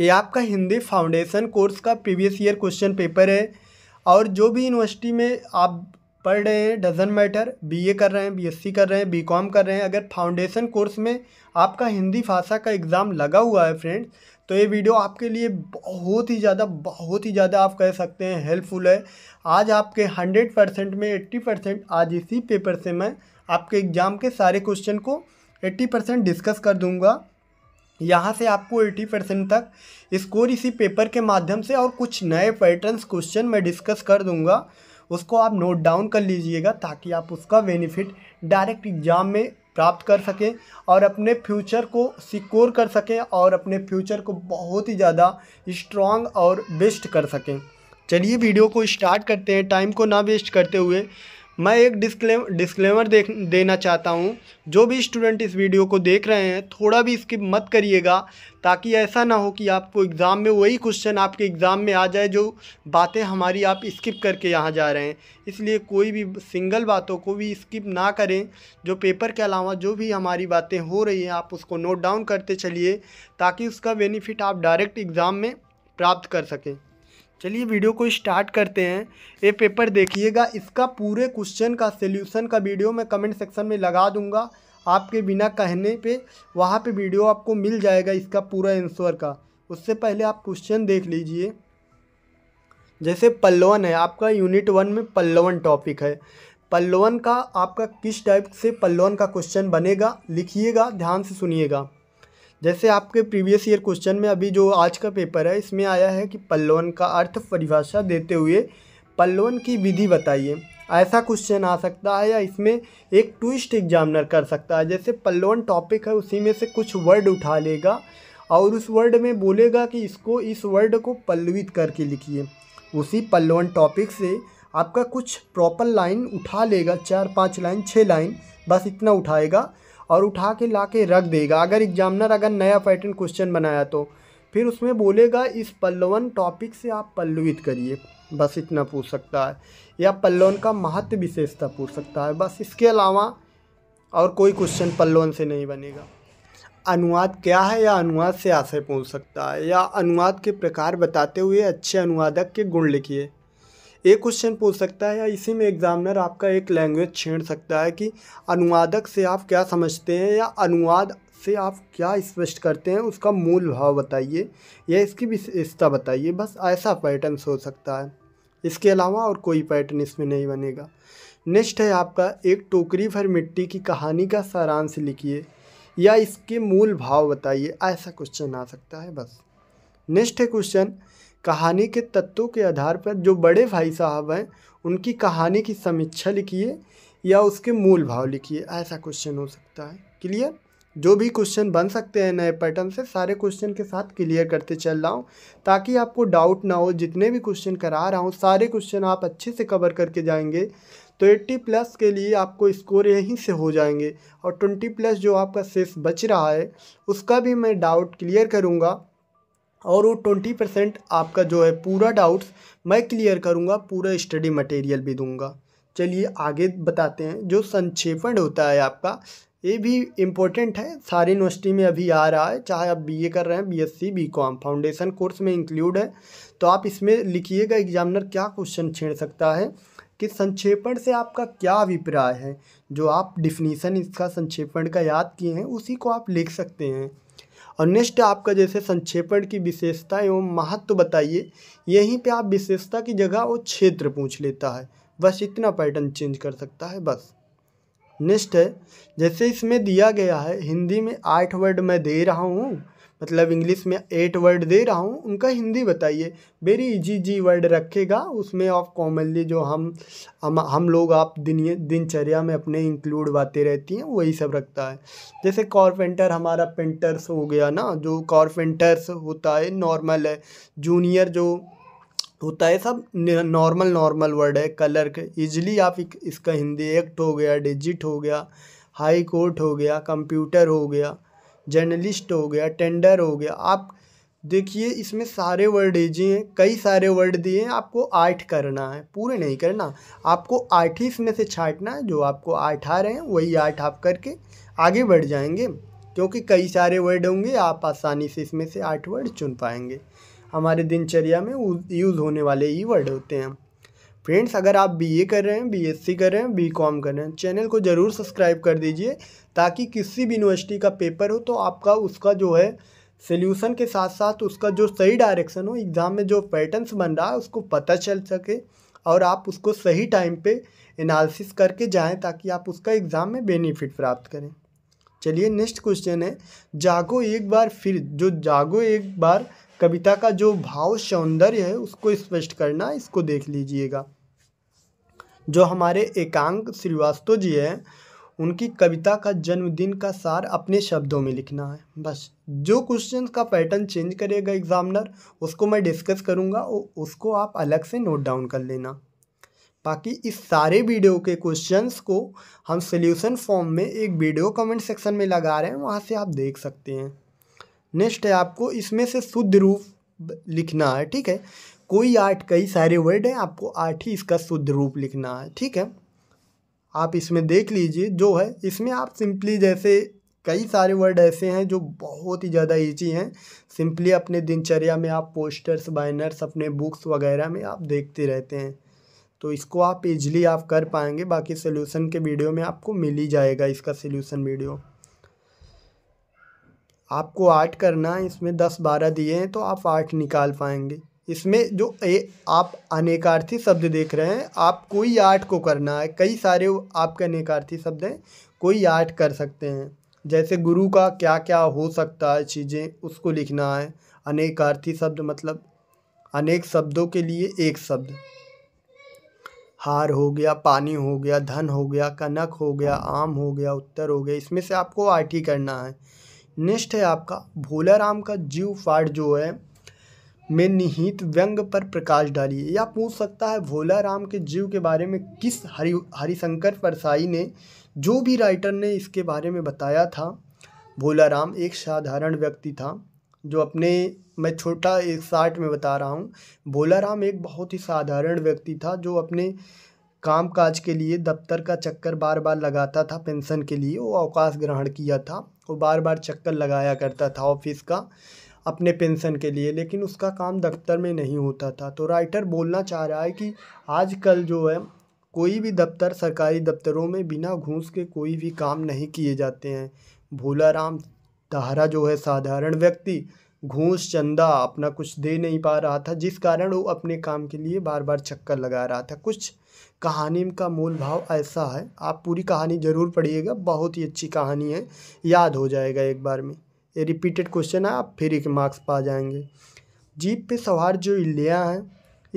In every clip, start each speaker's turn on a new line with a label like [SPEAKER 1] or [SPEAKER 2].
[SPEAKER 1] ये आपका Hindi foundation course का प्रीवियस ईयर क्वेश्चन पेपर है और जो भी यूनिवर्सिटी में आप पढ़ रहे हैं डजन मैटर बीए कर रहे हैं बीएससी कर रहे हैं बीकॉम कर रहे हैं अगर फाउंडेशन कोर्स में आपका हिंदी भाषा का एग्ज़ाम लगा हुआ है फ्रेंड्स तो ये वीडियो आपके लिए बहुत ही ज़्यादा बहुत ही ज़्यादा आप कह सकते हैं हेल्पफुल है आज आपके हंड्रेड परसेंट में एट्टी परसेंट आज इसी पेपर से मैं आपके एग्ज़ाम के सारे क्वेश्चन को एट्टी परसेंट डिस्कस कर दूँगा यहाँ से आपको 80 परसेंट तक स्कोर इसी पेपर के माध्यम से और कुछ नए पैटर्न्स क्वेश्चन मैं डिस्कस कर दूंगा उसको आप नोट डाउन कर लीजिएगा ताकि आप उसका बेनिफिट डायरेक्ट एग्ज़ाम में प्राप्त कर सकें और अपने फ्यूचर को सिक्योर कर सकें और अपने फ्यूचर को बहुत ही ज़्यादा स्ट्रॉन्ग और बेस्ट कर सकें चलिए वीडियो को स्टार्ट करते हैं टाइम को ना वेस्ट करते हुए मैं एक डिस्क्लेम डिस्क्लेमर देख देना चाहता हूँ जो भी स्टूडेंट इस वीडियो को देख रहे हैं थोड़ा भी स्किप मत करिएगा ताकि ऐसा ना हो कि आपको एग्ज़ाम में वही क्वेश्चन आपके एग्ज़ाम में आ जाए जो बातें हमारी आप स्किप करके यहाँ जा रहे हैं इसलिए कोई भी सिंगल बातों को भी स्किप ना करें जो पेपर के अलावा जो भी हमारी बातें हो रही हैं आप उसको नोट डाउन करते चलिए ताकि उसका बेनिफिट आप डायरेक्ट एग्ज़ाम में प्राप्त कर सकें चलिए वीडियो को स्टार्ट करते हैं ये पेपर देखिएगा इसका पूरे क्वेश्चन का सोल्यूशन का वीडियो मैं कमेंट सेक्शन में लगा दूंगा आपके बिना कहने पे वहाँ पे वीडियो आपको मिल जाएगा इसका पूरा आंसर का उससे पहले आप क्वेश्चन देख लीजिए जैसे पल्लवन है आपका यूनिट वन में पल्लवन टॉपिक है पल्लवन का आपका किस टाइप से पल्लवन का क्वेश्चन बनेगा लिखिएगा ध्यान से सुनिएगा जैसे आपके प्रीवियस ईयर क्वेश्चन में अभी जो आज का पेपर है इसमें आया है कि पल्लवन का अर्थ परिभाषा देते हुए पल्लवन की विधि बताइए ऐसा क्वेश्चन आ सकता है या इसमें एक ट्विस्ट एग्जामिनर कर सकता है जैसे पल्लवन टॉपिक है उसी में से कुछ वर्ड उठा लेगा और उस वर्ड में बोलेगा कि इसको इस वर्ड को पल्लवित करके लिखिए उसी पल्लवन टॉपिक से आपका कुछ प्रॉपर लाइन उठा लेगा चार पाँच लाइन छः लाइन बस इतना उठाएगा और उठा के ला के रख देगा अगर एग्जामिनर अगर नया पैटर्न क्वेश्चन बनाया तो फिर उसमें बोलेगा इस पल्लवन टॉपिक से आप पल्लवित करिए बस इतना पूछ सकता है या पल्लवन का महत्व विशेषता पूछ सकता है बस इसके अलावा और कोई क्वेश्चन पल्लवन से नहीं बनेगा अनुवाद क्या है या अनुवाद से आशय पूछ सकता है या अनुवाद के प्रकार बताते हुए अच्छे अनुवादक के गुण लिखिए एक क्वेश्चन पूछ सकता है या इसी में एग्जामिनर आपका एक लैंग्वेज छेड़ सकता है कि अनुवादक से आप क्या समझते हैं या अनुवाद से आप क्या स्पष्ट करते हैं उसका मूल भाव बताइए या इसकी विशेषता बताइए बस ऐसा पैटर्न हो सकता है इसके अलावा और कोई पैटर्न इसमें नहीं बनेगा नेक्स्ट है आपका एक टोकरी भर मिट्टी की कहानी का सारांश लिखिए या इसके मूल भाव बताइए ऐसा क्वेश्चन आ सकता है बस नेक्स्ट है क्वेश्चन कहानी के तत्वों के आधार पर जो बड़े भाई साहब हैं उनकी कहानी की समीक्षा लिखिए या उसके मूल भाव लिखिए ऐसा क्वेश्चन हो सकता है क्लियर जो भी क्वेश्चन बन सकते हैं नए पैटर्न से सारे क्वेश्चन के साथ क्लियर करते चल रहा हूँ ताकि आपको डाउट ना हो जितने भी क्वेश्चन करा रहा हूँ सारे क्वेश्चन आप अच्छे से कवर करके जाएंगे तो 80 प्लस के लिए आपको स्कोर यहीं से हो जाएंगे और 20 प्लस जो आपका सेस बच रहा है उसका भी मैं डाउट क्लियर करूँगा और वो ट्वेंटी परसेंट आपका जो है पूरा डाउट्स मैं क्लियर करूँगा पूरा स्टडी मटेरियल भी दूँगा चलिए आगे बताते हैं जो संक्षेपण होता है आपका ये भी इम्पोर्टेंट है सारी यूनिवर्सिटी में अभी आ रहा है चाहे आप बीए कर रहे हैं बीएससी बीकॉम फाउंडेशन कोर्स में इंक्लूड है तो आप इसमें लिखिएगा एग्जामिनर क्या क्वेश्चन छेड़ सकता है कि संक्षेपण से आपका क्या अभिप्राय है जो आप डिफिनीसन इसका संक्षेपण का याद किए हैं उसी को आप लिख सकते हैं और नेक्स्ट आपका जैसे संक्षेपण की विशेषता एवं महत्व तो बताइए यहीं पे आप विशेषता की जगह वो क्षेत्र पूछ लेता है बस इतना पैटर्न चेंज कर सकता है बस नेक्स्ट है जैसे इसमें दिया गया है हिंदी में आठ वर्ड मैं दे रहा हूँ मतलब इंग्लिश में एट वर्ड दे रहा हूँ उनका हिंदी बताइए वेरी इजी जी वर्ड रखेगा उसमें आप कॉमनली जो हम हम हम लोग आप दिन दिनचर्या में अपने इंक्लूड बातें रहती हैं वही सब रखता है जैसे कॉरपेंटर हमारा पेंटर्स हो गया ना जो कॉरपेंटर्स होता है नॉर्मल है जूनियर जो होता है सब नॉर्मल नॉर्मल वर्ड है कलर के इजली आप इसका हिंदी एक्ट हो गया डिजिट हो गया हाई कोर्ट हो गया कंप्यूटर हो गया जर्नलिस्ट हो गया टेंडर हो गया आप देखिए इसमें सारे वर्ड एजे हैं कई सारे वर्ड दिए हैं आपको आठ करना है पूरे नहीं करना आपको आठ ही इसमें से छाटना है जो आपको आठ आ रहे हैं वही आठ आप करके आगे बढ़ जाएंगे क्योंकि कई सारे वर्ड होंगे आप आसानी से इसमें से आठ वर्ड चुन पाएंगे हमारे दिनचर्या में यूज़ होने वाले ही वर्ड होते हैं फ्रेंड्स अगर आप बीए कर रहे हैं बीएससी कर रहे हैं बीकॉम कर रहे हैं चैनल को ज़रूर सब्सक्राइब कर दीजिए ताकि किसी भी यूनिवर्सिटी का पेपर हो तो आपका उसका जो है सोल्यूशन के साथ साथ उसका जो सही डायरेक्शन हो एग्ज़ाम में जो पैटर्नस बन रहा है उसको पता चल सके और आप उसको सही टाइम पे एनालिसिस करके जाएं ताकि आप उसका एग्ज़ाम में बेनिफिट प्राप्त करें चलिए नेक्स्ट क्वेश्चन है जागो एक बार फिर जो जागो एक बार कविता का जो भाव सौंदर्य है उसको स्पष्ट करना इसको देख लीजिएगा जो हमारे एकांक श्रीवास्तव जी हैं उनकी कविता का जन्मदिन का सार अपने शब्दों में लिखना है बस जो क्वेश्चन का पैटर्न चेंज करेगा एग्जामिनर उसको मैं डिस्कस करूँगा और उसको आप अलग से नोट डाउन कर लेना बाकी इस सारे वीडियो के क्वेश्चंस को हम सोल्यूशन फॉर्म में एक वीडियो कमेंट सेक्शन में लगा रहे हैं वहाँ से आप देख सकते हैं नेक्स्ट है आपको इसमें से शुद्ध रूप लिखना है ठीक है कोई आठ कई सारे वर्ड हैं आपको आठ ही इसका शुद्ध रूप लिखना है ठीक है आप इसमें देख लीजिए जो है इसमें आप सिंपली जैसे कई सारे वर्ड ऐसे हैं जो बहुत ही ज़्यादा ईजी हैं सिंपली अपने दिनचर्या में आप पोस्टर्स बैनर्स अपने बुक्स वगैरह में आप देखते रहते हैं तो इसको आप इजली आप कर पाएंगे बाकी सोल्यूशन के वीडियो में आपको मिल ही जाएगा इसका सोल्यूशन वीडियो आपको आर्ट करना है इसमें दस बारह दिए हैं तो आप आर्ट निकाल पाएंगे इसमें जो ए, आप अनेकार्थी शब्द देख रहे हैं आप कोई आर्ट को करना है कई सारे आपके अनेकार्थी शब्द हैं कोई आर्ट कर सकते हैं जैसे गुरु का क्या क्या हो सकता है चीज़ें उसको लिखना है अनेकार्थी शब्द मतलब अनेक शब्दों के लिए एक शब्द हार हो गया पानी हो गया धन हो गया कनक हो गया आम हो गया उत्तर हो गया इसमें से आपको आर्ट ही करना है नेक्स्ट है आपका भोला राम का जीव फाड़ जो है में निहित व्यंग पर प्रकाश डालिए या पूछ सकता है भोला राम के जीव के बारे में किस हरि हरिशंकर परसाई ने जो भी राइटर ने इसके बारे में बताया था भोला राम एक साधारण व्यक्ति था जो अपने मैं छोटा एक साठ में बता रहा हूँ भोला राम एक बहुत ही साधारण व्यक्ति था जो अपने काम काज के लिए दफ्तर का चक्कर बार बार लगाता था पेंशन के लिए वो अवकाश ग्रहण किया था वो बार बार चक्कर लगाया करता था ऑफिस का अपने पेंशन के लिए लेकिन उसका काम दफ्तर में नहीं होता था तो राइटर बोलना चाह रहा है कि आजकल जो है कोई भी दफ्तर सरकारी दफ्तरों में बिना घूस के कोई भी काम नहीं किए जाते हैं भोला राम दहरा जो है साधारण व्यक्ति घूस चंदा अपना कुछ दे नहीं पा रहा था जिस कारण वो अपने काम के लिए बार बार चक्कर लगा रहा था कुछ कहानी का मूल भाव ऐसा है आप पूरी कहानी ज़रूर पढ़िएगा बहुत ही अच्छी कहानी है याद हो जाएगा एक बार में ये रिपीटेड क्वेश्चन है आप फिर एक मार्क्स पा जाएंगे जीप पे सवार जो लिया हैं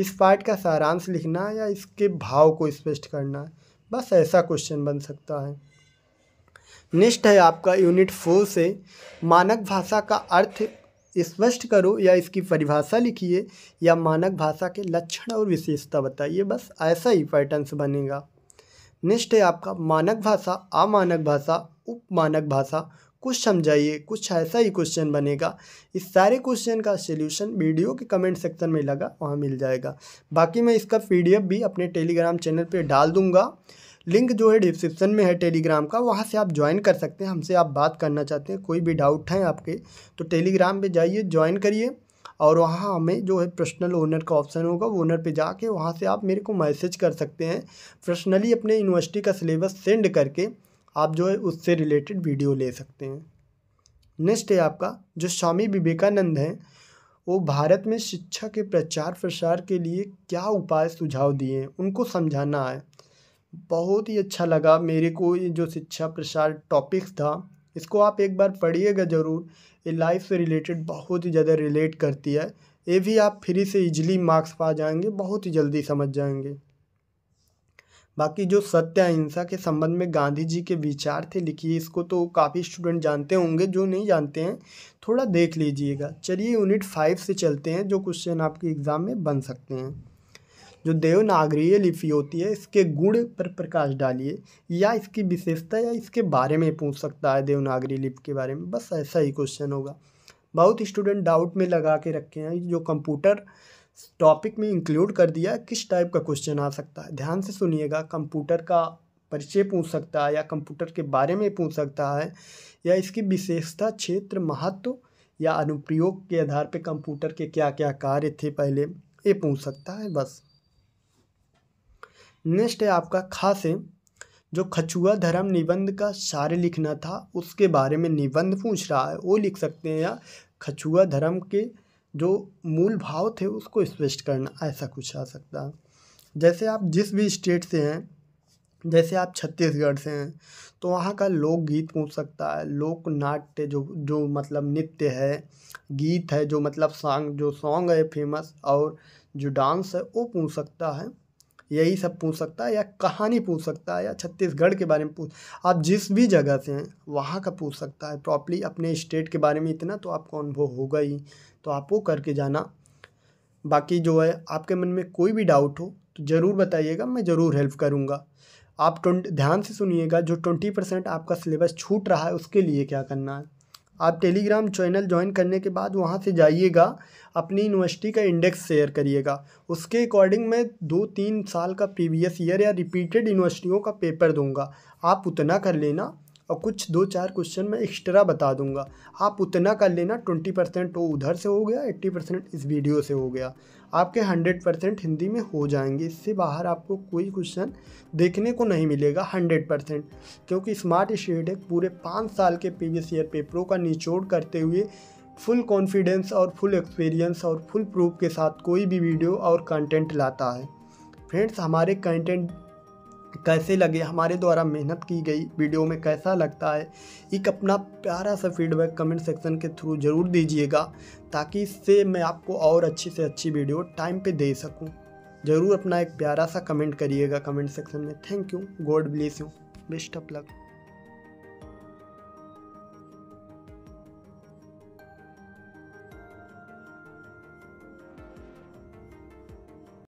[SPEAKER 1] इस पार्ट का सारांश लिखना है या इसके भाव को स्पष्ट करना है बस ऐसा क्वेश्चन बन सकता है नेक्स्ट है आपका यूनिट फोर से मानक भाषा का अर्थ स्पष्ट करो या इसकी परिभाषा लिखिए या मानक भाषा के लक्षण और विशेषता बताइए बस ऐसा ही पैटर्न्स बनेगा नेक्स्ट है आपका मानक भाषा अमानक भाषा उपमानक भाषा कुछ समझाइए कुछ ऐसा ही क्वेश्चन बनेगा इस सारे क्वेश्चन का सोल्यूशन वीडियो के कमेंट सेक्शन में लगा वहाँ मिल जाएगा बाकी मैं इसका पी भी अपने टेलीग्राम चैनल पर डाल दूँगा लिंक जो है डिस्क्रिप्शन में है टेलीग्राम का वहाँ से आप ज्वाइन कर सकते हैं हमसे आप बात करना चाहते हैं कोई भी डाउट हैं आपके तो टेलीग्राम पे जाइए ज्वाइन करिए और वहाँ हमें जो है पर्सनल ओनर का ऑप्शन होगा ओनर पे जाके वहाँ से आप मेरे को मैसेज कर सकते हैं पर्सनली अपने यूनिवर्सिटी का सिलेबस सेंड करके आप जो है उससे रिलेटेड वीडियो ले सकते हैं नेक्स्ट है आपका जो स्वामी विवेकानंद हैं वो भारत में शिक्षा के प्रचार प्रसार के लिए क्या उपाय सुझाव दिए हैं उनको समझाना है बहुत ही अच्छा लगा मेरे को ये जो शिक्षा प्रसार टॉपिक्स था इसको आप एक बार पढ़िएगा ज़रूर ये लाइफ से रिलेटेड बहुत ही ज़्यादा रिलेट करती है ये भी आप फ्री से इजीली मार्क्स पा जाएंगे बहुत ही जल्दी समझ जाएंगे बाकी जो सत्य अहिंसा के संबंध में गांधी जी के विचार थे लिखिए इसको तो काफ़ी स्टूडेंट जानते होंगे जो नहीं जानते हैं थोड़ा देख लीजिएगा चलिए यूनिट फाइव से चलते हैं जो क्वेश्चन आपके एग्ज़ाम में बन सकते हैं जो देवनागरीय लिपि होती है इसके गुण पर प्रकाश डालिए या इसकी विशेषता या इसके बारे में पूछ सकता है देवनागरी लिपि के बारे में बस ऐसा ही क्वेश्चन होगा बहुत स्टूडेंट डाउट में लगा के रखे हैं जो कंप्यूटर टॉपिक में इंक्लूड कर दिया किस टाइप का क्वेश्चन आ सकता है ध्यान से सुनिएगा कंप्यूटर का परिचय पूछ सकता है या कंप्यूटर के बारे में पूछ सकता है या इसकी विशेषता क्षेत्र महत्व या अनुप्रयोग के आधार पर कंप्यूटर के क्या क्या कार्य थे पहले ये पूछ सकता है बस नेक्स्ट है आपका खास है जो खचुआ धर्म निबंध का सार लिखना था उसके बारे में निबंध पूछ रहा है वो लिख सकते हैं या खचुआ धर्म के जो मूल भाव थे उसको स्पष्ट करना ऐसा कुछ आ सकता जैसे आप जिस भी स्टेट से हैं जैसे आप छत्तीसगढ़ से हैं तो वहाँ का लोकगीत पूछ सकता है लोक नाट्य जो जो मतलब नृत्य है गीत है जो मतलब सॉन्ग जो सॉन्ग है फेमस और जो डांस है वो पूछ सकता है यही सब पूछ सकता है या कहानी पूछ सकता है या छत्तीसगढ़ के बारे में पूछ आप जिस भी जगह से हैं वहाँ का पूछ सकता है प्रॉपरली अपने स्टेट के बारे में इतना तो आपको अनुभव होगा ही तो आप वो करके जाना बाकी जो है आपके मन में कोई भी डाउट हो तो ज़रूर बताइएगा मैं ज़रूर हेल्प करूँगा आप ट्वेंट ध्यान से सुनिएगा जो ट्वेंटी परसेंट आपका सिलेबस छूट रहा है उसके लिए क्या करना है आप टेलीग्राम चैनल ज्वाइन करने के बाद वहाँ से जाइएगा अपनी यूनिवर्सिटी का इंडेक्स शेयर करिएगा उसके अकॉर्डिंग मैं दो तीन साल का प्रीवियस ईयर या रिपीटेड यूनिवर्सिटियों का पेपर दूंगा आप उतना कर लेना और कुछ दो चार क्वेश्चन मैं एक्स्ट्रा बता दूंगा आप उतना कर लेना ट्वेंटी परसेंट वो उधर से हो गया एट्टी परसेंट इस वीडियो से हो गया आपके 100 परसेंट हिंदी में हो जाएंगे इससे बाहर आपको कोई क्वेश्चन देखने को नहीं मिलेगा 100 परसेंट क्योंकि स्मार्ट स्टेट एक पूरे पाँच साल के प्रीवियस ईयर पेपरों का निचोड़ करते हुए फुल कॉन्फिडेंस और फुल एक्सपीरियंस और फुल प्रूफ के साथ कोई भी वीडियो और कंटेंट लाता है फ्रेंड्स हमारे कंटेंट कैसे लगे हमारे द्वारा मेहनत की गई वीडियो में कैसा लगता है एक अपना प्यारा सा फीडबैक कमेंट सेक्शन के थ्रू ज़रूर दीजिएगा ताकि इससे मैं आपको और अच्छी से अच्छी वीडियो टाइम पे दे सकूं ज़रूर अपना एक प्यारा सा कमेंट करिएगा कमेंट सेक्शन में thank you God bless you best of luck